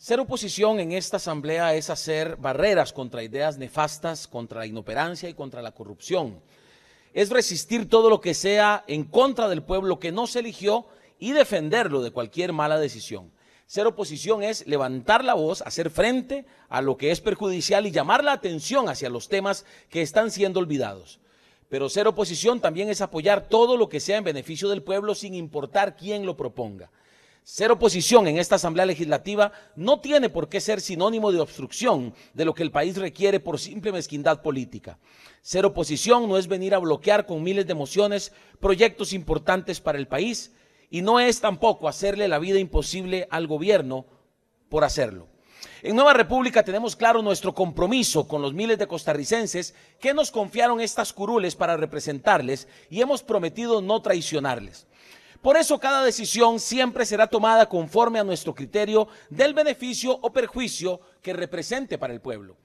Ser oposición en esta asamblea es hacer barreras contra ideas nefastas, contra la inoperancia y contra la corrupción. Es resistir todo lo que sea en contra del pueblo que no se eligió y defenderlo de cualquier mala decisión. Ser oposición es levantar la voz, hacer frente a lo que es perjudicial y llamar la atención hacia los temas que están siendo olvidados. Pero ser oposición también es apoyar todo lo que sea en beneficio del pueblo sin importar quién lo proponga. Ser oposición en esta Asamblea Legislativa no tiene por qué ser sinónimo de obstrucción de lo que el país requiere por simple mezquindad política. Ser oposición no es venir a bloquear con miles de mociones proyectos importantes para el país y no es tampoco hacerle la vida imposible al gobierno por hacerlo. En Nueva República tenemos claro nuestro compromiso con los miles de costarricenses que nos confiaron estas curules para representarles y hemos prometido no traicionarles. Por eso cada decisión siempre será tomada conforme a nuestro criterio del beneficio o perjuicio que represente para el pueblo.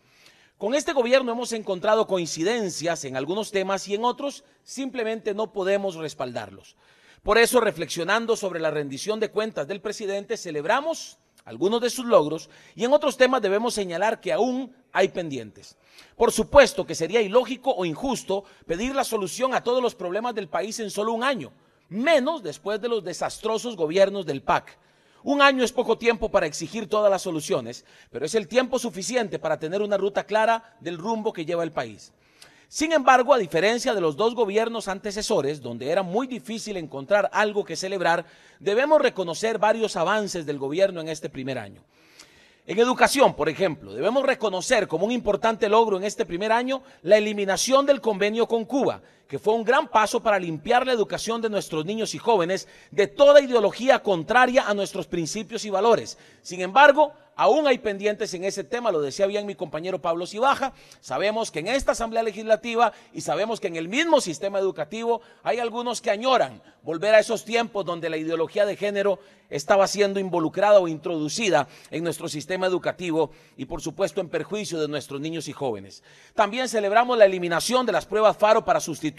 Con este gobierno hemos encontrado coincidencias en algunos temas y en otros simplemente no podemos respaldarlos. Por eso, reflexionando sobre la rendición de cuentas del presidente, celebramos algunos de sus logros y en otros temas debemos señalar que aún hay pendientes. Por supuesto que sería ilógico o injusto pedir la solución a todos los problemas del país en solo un año menos después de los desastrosos gobiernos del PAC. Un año es poco tiempo para exigir todas las soluciones, pero es el tiempo suficiente para tener una ruta clara del rumbo que lleva el país. Sin embargo, a diferencia de los dos gobiernos antecesores, donde era muy difícil encontrar algo que celebrar, debemos reconocer varios avances del gobierno en este primer año. En educación, por ejemplo, debemos reconocer como un importante logro en este primer año la eliminación del convenio con Cuba, que fue un gran paso para limpiar la educación de nuestros niños y jóvenes de toda ideología contraria a nuestros principios y valores. Sin embargo, aún hay pendientes en ese tema, lo decía bien mi compañero Pablo Cibaja, sabemos que en esta Asamblea Legislativa y sabemos que en el mismo sistema educativo hay algunos que añoran volver a esos tiempos donde la ideología de género estaba siendo involucrada o introducida en nuestro sistema educativo y por supuesto en perjuicio de nuestros niños y jóvenes. También celebramos la eliminación de las pruebas FARO para sustituir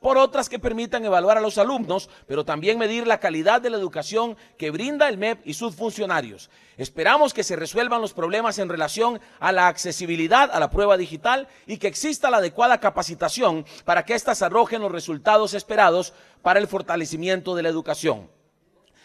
por otras que permitan evaluar a los alumnos, pero también medir la calidad de la educación que brinda el MEP y sus funcionarios. Esperamos que se resuelvan los problemas en relación a la accesibilidad a la prueba digital y que exista la adecuada capacitación para que éstas arrojen los resultados esperados para el fortalecimiento de la educación.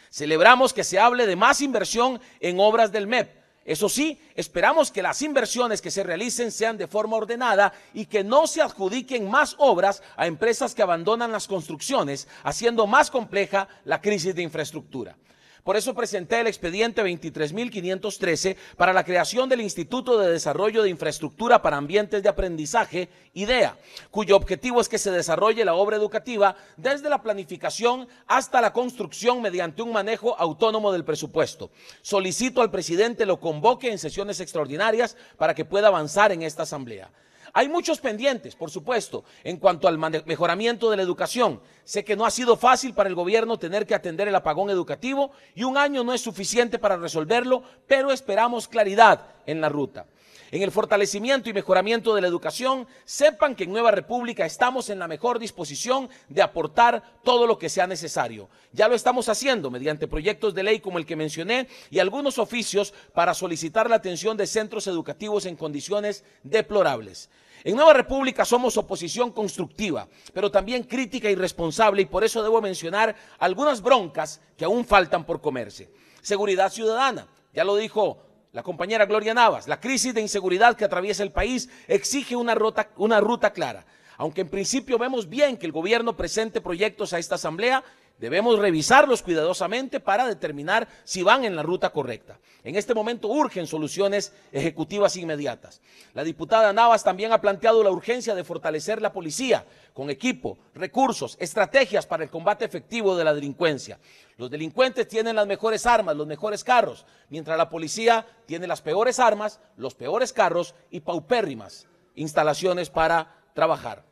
Celebramos que se hable de más inversión en obras del MEP eso sí, esperamos que las inversiones que se realicen sean de forma ordenada y que no se adjudiquen más obras a empresas que abandonan las construcciones, haciendo más compleja la crisis de infraestructura. Por eso presenté el expediente 23.513 para la creación del Instituto de Desarrollo de Infraestructura para Ambientes de Aprendizaje, IDEA, cuyo objetivo es que se desarrolle la obra educativa desde la planificación hasta la construcción mediante un manejo autónomo del presupuesto. Solicito al presidente lo convoque en sesiones extraordinarias para que pueda avanzar en esta asamblea. Hay muchos pendientes, por supuesto, en cuanto al mejoramiento de la educación. Sé que no ha sido fácil para el gobierno tener que atender el apagón educativo y un año no es suficiente para resolverlo, pero esperamos claridad en la ruta. En el fortalecimiento y mejoramiento de la educación, sepan que en Nueva República estamos en la mejor disposición de aportar todo lo que sea necesario. Ya lo estamos haciendo mediante proyectos de ley como el que mencioné y algunos oficios para solicitar la atención de centros educativos en condiciones deplorables. En Nueva República somos oposición constructiva, pero también crítica y responsable y por eso debo mencionar algunas broncas que aún faltan por comerse. Seguridad ciudadana, ya lo dijo la compañera Gloria Navas, la crisis de inseguridad que atraviesa el país exige una ruta, clara. Aunque en principio vemos bien que el gobierno presente proyectos a esta asamblea, Debemos revisarlos cuidadosamente para determinar si van en la ruta correcta. En este momento urgen soluciones ejecutivas inmediatas. La diputada Navas también ha planteado la urgencia de fortalecer la policía con equipo, recursos, estrategias para el combate efectivo de la delincuencia. Los delincuentes tienen las mejores armas, los mejores carros, mientras la policía tiene las peores armas, los peores carros y paupérrimas instalaciones para trabajar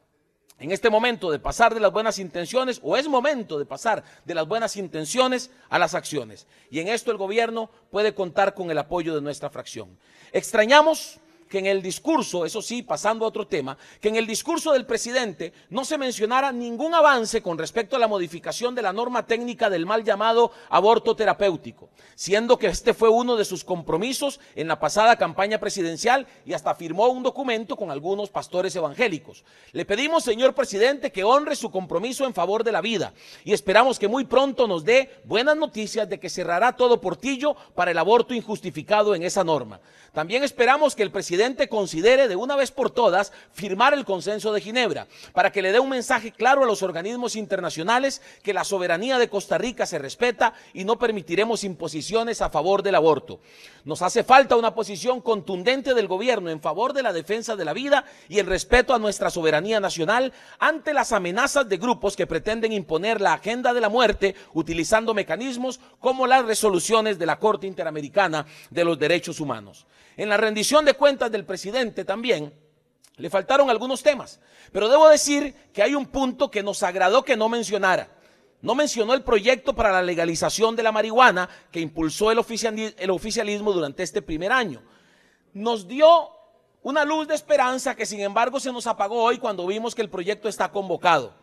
en este momento de pasar de las buenas intenciones, o es momento de pasar de las buenas intenciones a las acciones. Y en esto el gobierno puede contar con el apoyo de nuestra fracción. Extrañamos que en el discurso, eso sí, pasando a otro tema, que en el discurso del presidente no se mencionara ningún avance con respecto a la modificación de la norma técnica del mal llamado aborto terapéutico, siendo que este fue uno de sus compromisos en la pasada campaña presidencial y hasta firmó un documento con algunos pastores evangélicos. Le pedimos, señor presidente, que honre su compromiso en favor de la vida y esperamos que muy pronto nos dé buenas noticias de que cerrará todo portillo para el aborto injustificado en esa norma. También esperamos que el presidente presidente considere de una vez por todas firmar el consenso de Ginebra, para que le dé un mensaje claro a los organismos internacionales que la soberanía de Costa Rica se respeta y no permitiremos imposiciones a favor del aborto. Nos hace falta una posición contundente del gobierno en favor de la defensa de la vida y el respeto a nuestra soberanía nacional ante las amenazas de grupos que pretenden imponer la agenda de la muerte utilizando mecanismos como las resoluciones de la Corte Interamericana de los Derechos Humanos. En la rendición de cuentas del presidente también, le faltaron algunos temas, pero debo decir que hay un punto que nos agradó que no mencionara. No mencionó el proyecto para la legalización de la marihuana que impulsó el, el oficialismo durante este primer año. Nos dio una luz de esperanza que sin embargo se nos apagó hoy cuando vimos que el proyecto está convocado.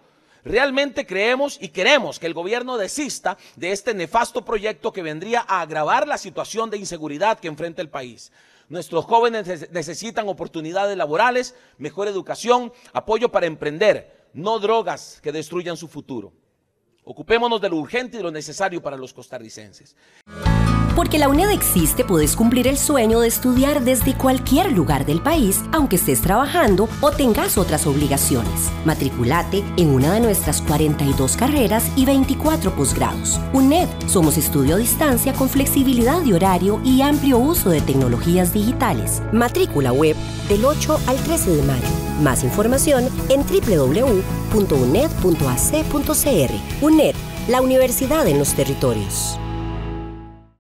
Realmente creemos y queremos que el gobierno desista de este nefasto proyecto que vendría a agravar la situación de inseguridad que enfrenta el país. Nuestros jóvenes necesitan oportunidades laborales, mejor educación, apoyo para emprender, no drogas que destruyan su futuro. Ocupémonos de lo urgente y de lo necesario para los costarricenses. Porque la UNED existe, puedes cumplir el sueño de estudiar desde cualquier lugar del país, aunque estés trabajando o tengas otras obligaciones. Matriculate en una de nuestras 42 carreras y 24 posgrados. UNED, somos estudio a distancia con flexibilidad de horario y amplio uso de tecnologías digitales. Matrícula web del 8 al 13 de mayo. Más información en www.uned.ac.cr. UNED, la universidad en los territorios.